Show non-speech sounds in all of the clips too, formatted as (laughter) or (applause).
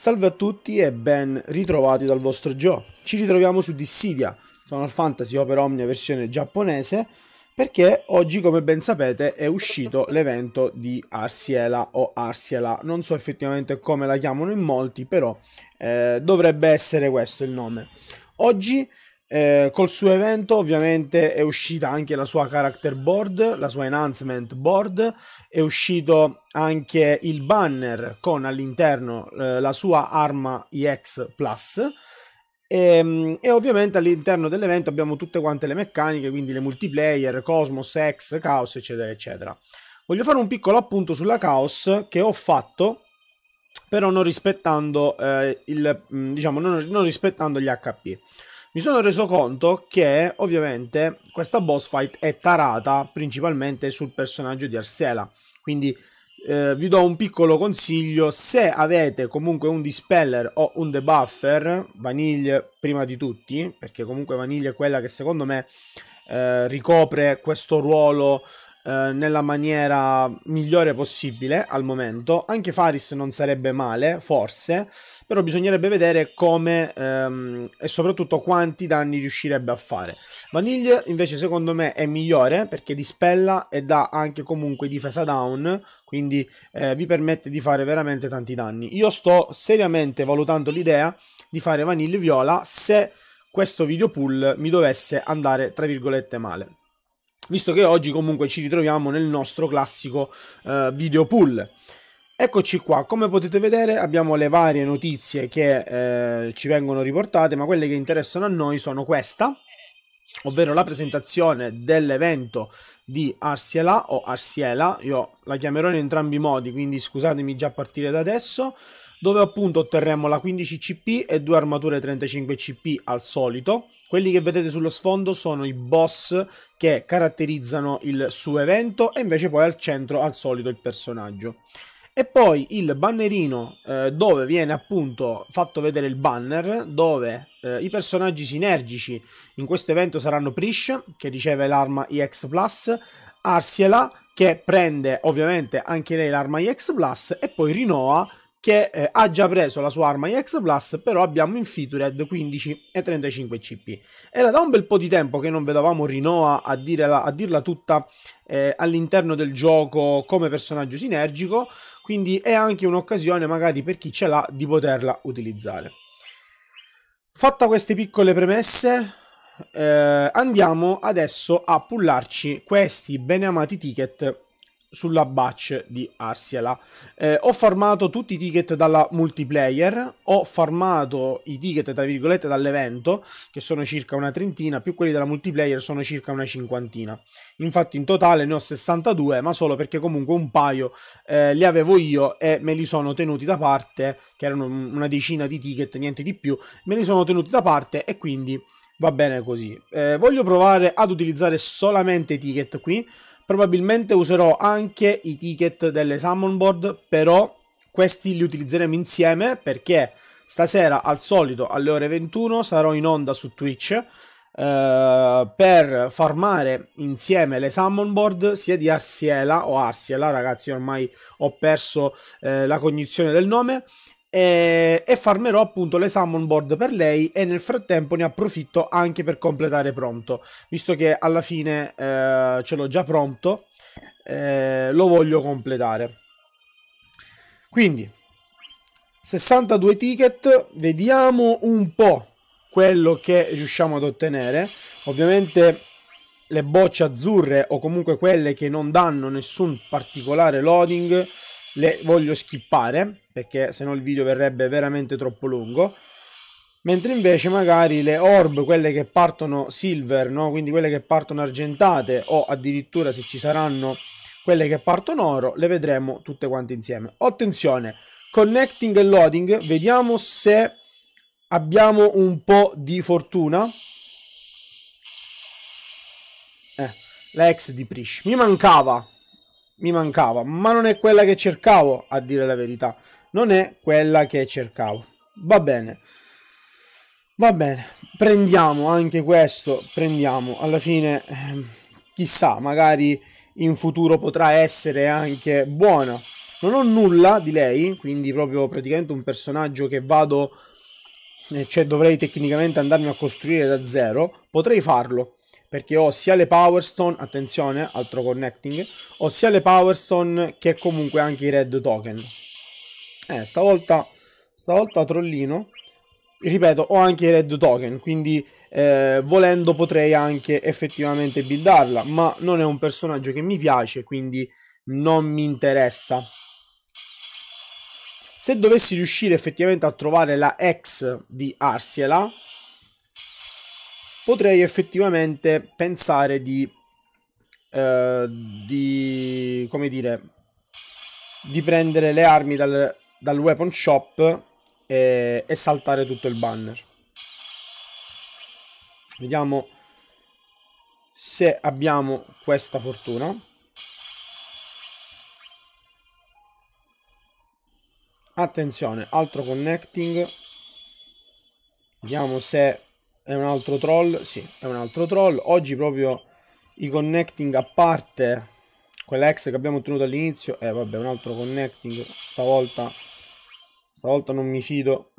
Salve a tutti e ben ritrovati dal vostro Gio. Ci ritroviamo su Dissidia, Final Fantasy Opera Omnia versione giapponese, perché oggi, come ben sapete, è uscito l'evento di Arsiela o Arsiela. Non so effettivamente come la chiamano in molti, però eh, dovrebbe essere questo il nome. Oggi eh, col suo evento ovviamente è uscita anche la sua character board, la sua enhancement board, è uscito anche il banner con all'interno eh, la sua arma EX Plus e, ehm, e, ovviamente all'interno dell'evento abbiamo tutte quante le meccaniche, quindi le multiplayer, Cosmos, X, Chaos eccetera eccetera. Voglio fare un piccolo appunto sulla Chaos che ho fatto però non rispettando, eh, il, mm, diciamo, non, non rispettando gli HP mi sono reso conto che ovviamente questa boss fight è tarata principalmente sul personaggio di Arsela, quindi eh, vi do un piccolo consiglio se avete comunque un dispeller o un debuffer, Vanille prima di tutti, perché comunque Vanille è quella che secondo me eh, ricopre questo ruolo eh, nella maniera migliore possibile al momento. Anche Faris non sarebbe male, forse, però bisognerebbe vedere come ehm, e soprattutto quanti danni riuscirebbe a fare. Vanille invece secondo me è migliore perché dispella e dà anche comunque difesa down, quindi eh, vi permette di fare veramente tanti danni. Io sto seriamente valutando l'idea di fare Vanille Viola se questo video pool mi dovesse andare tra virgolette male visto che oggi comunque ci ritroviamo nel nostro classico eh, video pool. Eccoci qua, come potete vedere abbiamo le varie notizie che eh, ci vengono riportate, ma quelle che interessano a noi sono questa, ovvero la presentazione dell'evento di Arsiela o Arsiela, io la chiamerò in entrambi i modi, quindi scusatemi già a partire da adesso, dove appunto otterremo la 15 CP e due armature 35 CP al solito. Quelli che vedete sullo sfondo sono i boss che caratterizzano il suo evento e invece poi al centro al solito il personaggio. E poi il bannerino eh, dove viene appunto fatto vedere il banner dove eh, i personaggi sinergici in questo evento saranno Prish che riceve l'arma EX Plus, Arsiela che prende ovviamente anche lei l'arma EX Plus e poi Rinoa che eh, ha già preso la sua arma IX Plus, però abbiamo in featured 15 e 35 CP. Era da un bel po' di tempo che non vedevamo Rinoa a, a dirla tutta eh, all'interno del gioco come personaggio sinergico, quindi è anche un'occasione magari per chi ce l'ha di poterla utilizzare. Fatta queste piccole premesse, eh, andiamo adesso a pullarci questi beneamati ticket sulla batch di Arsiela. Eh, ho farmato tutti i ticket dalla multiplayer, ho farmato i ticket tra virgolette dall'evento, che sono circa una trentina, più quelli della multiplayer sono circa una cinquantina. Infatti in totale ne ho 62, ma solo perché comunque un paio eh, li avevo io e me li sono tenuti da parte, che erano una decina di ticket, niente di più, me li sono tenuti da parte e quindi va bene così. Eh, voglio provare ad utilizzare solamente i ticket qui, Probabilmente userò anche i ticket delle summon board, però questi li utilizzeremo insieme perché stasera al solito alle ore 21 sarò in onda su Twitch Uh, per farmare insieme le summon board sia di Arsiela o Arsiela, ragazzi, ormai ho perso uh, la cognizione del nome, e, eh, e farmerò appunto le summon board per lei e nel frattempo ne approfitto anche per completare pronto visto che alla fine eh, ce l'ho già pronto eh, lo voglio completare quindi 62 ticket vediamo un po' quello che riusciamo ad ottenere ovviamente le bocce azzurre o comunque quelle che non danno nessun particolare loading le voglio skippare perché se no il video verrebbe veramente troppo lungo mentre invece magari le orb, quelle che partono silver, no? quindi quelle che partono argentate o addirittura se ci saranno quelle che partono oro, le vedremo tutte quante insieme. Attenzione, connecting e loading, vediamo se abbiamo un po' di fortuna. Eh, la ex di Prish, mi mancava, mi mancava, ma non è quella che cercavo, a dire la verità. Non è quella che cercavo. Va bene. Va bene, prendiamo anche questo, prendiamo. Alla fine, eh, chissà, magari in futuro potrà essere anche buona. Non ho nulla di lei, quindi proprio praticamente un personaggio che vado... Eh, cioè dovrei tecnicamente andarmi a costruire da zero. Potrei farlo, perché ho sia le Power Stone, attenzione, altro connecting, ho sia le Power Stone che comunque anche i Red Token. Eh, stavolta, stavolta trollino, ripeto, ho anche i Red Token, quindi eh, volendo potrei anche effettivamente buildarla, ma non è un personaggio che mi piace, quindi non mi interessa. Se dovessi riuscire effettivamente a trovare la ex di Arsiela, potrei effettivamente pensare di, eh, di come dire, di prendere le armi dal, dal weapon shop e, e saltare tutto il banner. Vediamo se abbiamo questa fortuna. Attenzione, altro connecting. Vediamo se è un altro troll, sì, è un altro troll. Oggi proprio i connecting a parte, quella ex che abbiamo ottenuto all'inizio, eh vabbè, un altro connecting, stavolta, stavolta non mi fido.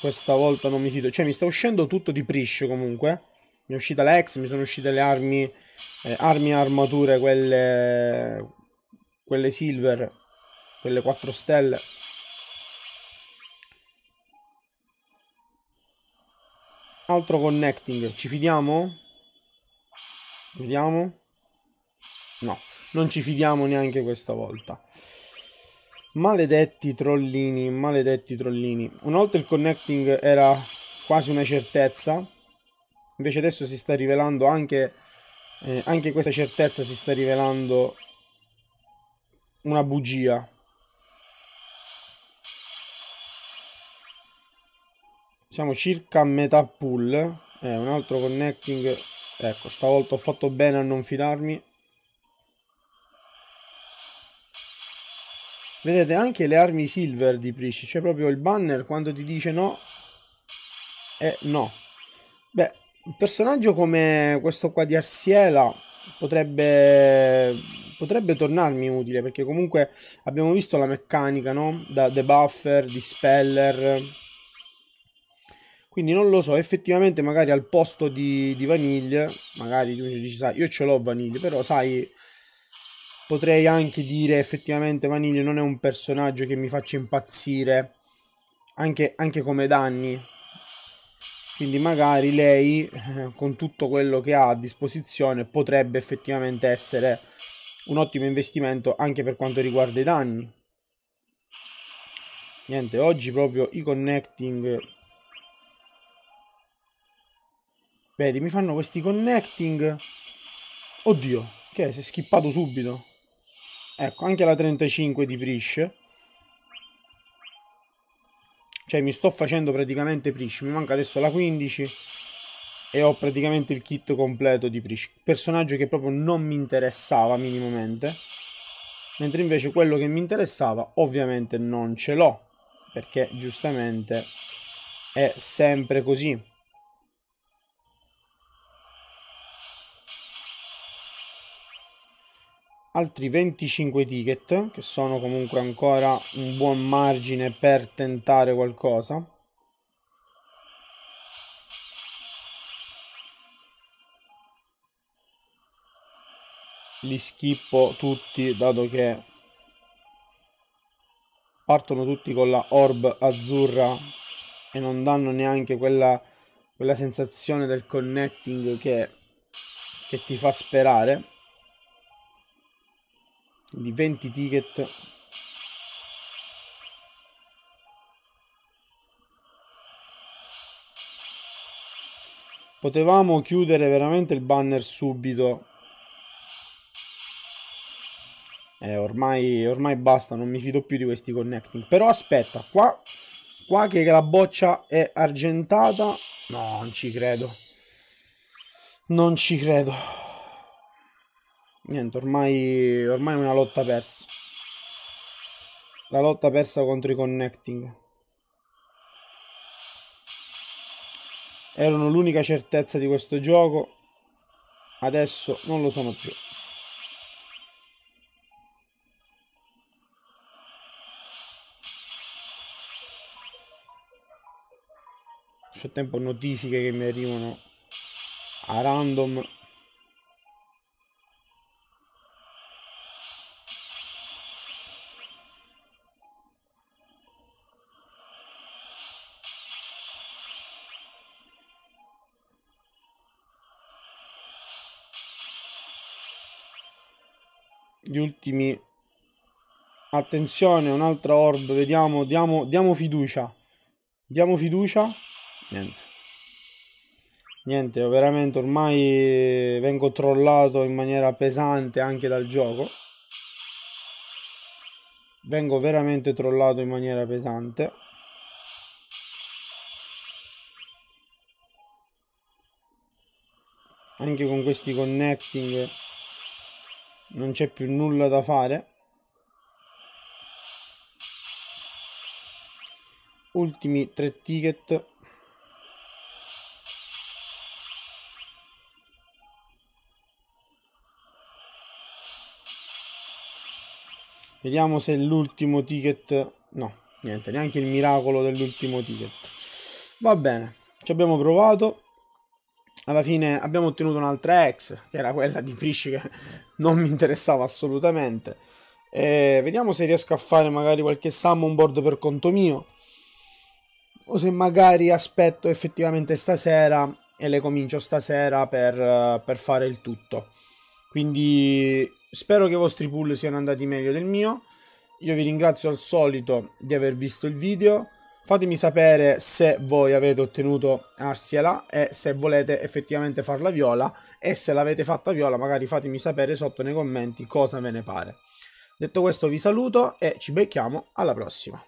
Questa volta non mi fido, cioè mi sta uscendo tutto di priscio comunque. Mi è uscita l'ex, mi sono uscite le armi, eh, armi e armature, quelle, quelle silver, quelle 4 stelle. Altro connecting, ci fidiamo? Vediamo. No, non ci fidiamo neanche questa volta. Maledetti trollini, maledetti trollini. Una volta il connecting era quasi una certezza, invece adesso si sta rivelando anche, eh, anche questa certezza si sta rivelando una bugia. Siamo circa a metà pull. Eh, un altro connecting. Ecco, stavolta ho fatto bene a non filarmi. Vedete anche le armi silver di Prisci c'è cioè proprio il banner quando ti dice no e no. Beh, un personaggio come questo qua di Arsiela potrebbe, potrebbe tornarmi utile perché comunque abbiamo visto la meccanica, no? Da debuffer, dispeller, quindi non lo so, effettivamente magari al posto di, di vaniglia, magari tu dici, sai, io ce l'ho vaniglia, però sai, potrei anche dire effettivamente vaniglia non è un personaggio che mi faccia impazzire, anche, anche come danni. Quindi magari lei, eh, con tutto quello che ha a disposizione, potrebbe effettivamente essere un ottimo investimento anche per quanto riguarda i danni. Niente, oggi proprio i connecting Vedi, mi fanno questi connecting. Oddio, che è? Si è schippato subito. Ecco, anche la 35 di Prish. Cioè, mi sto facendo praticamente Prish. Mi manca adesso la 15. E ho praticamente il kit completo di Prish. Personaggio che proprio non mi interessava minimamente. Mentre invece quello che mi interessava, ovviamente non ce l'ho. Perché giustamente è sempre così. altri 25 ticket che sono comunque ancora un buon margine per tentare qualcosa li schippo tutti dato che partono tutti con la orb azzurra e non danno neanche quella, quella sensazione del connecting che, che ti fa sperare di 20 ticket potevamo chiudere veramente il banner subito eh, ormai, ormai basta non mi fido più di questi connecting però aspetta qua qua che la boccia è argentata no non ci credo non ci credo Niente, ormai, ormai è una lotta persa. La lotta persa contro i connecting. Erano l'unica certezza di questo gioco. Adesso non lo sono più. Nel frattempo notifiche che mi arrivano a random gli ultimi. Attenzione, un'altra orb. Vediamo, diamo, diamo fiducia. Diamo fiducia. Niente. Niente, veramente ormai vengo trollato in maniera pesante anche dal gioco. Vengo veramente trollato in maniera pesante. Anche con questi connecting non c'è più nulla da fare ultimi tre ticket vediamo se l'ultimo ticket no niente neanche il miracolo dell'ultimo ticket va bene ci abbiamo provato alla fine abbiamo ottenuto un'altra ex, che era quella di Frisch che (laughs) non mi interessava assolutamente. E vediamo se riesco a fare magari qualche summon board per conto mio. O se magari aspetto effettivamente stasera e le comincio stasera per, per fare il tutto. Quindi spero che i vostri pull siano andati meglio del mio. Io vi ringrazio al solito di aver visto il video. Fatemi sapere se voi avete ottenuto Arsiela e se volete effettivamente farla viola e se l'avete fatta viola magari fatemi sapere sotto nei commenti cosa ve ne pare. Detto questo vi saluto e ci becchiamo alla prossima.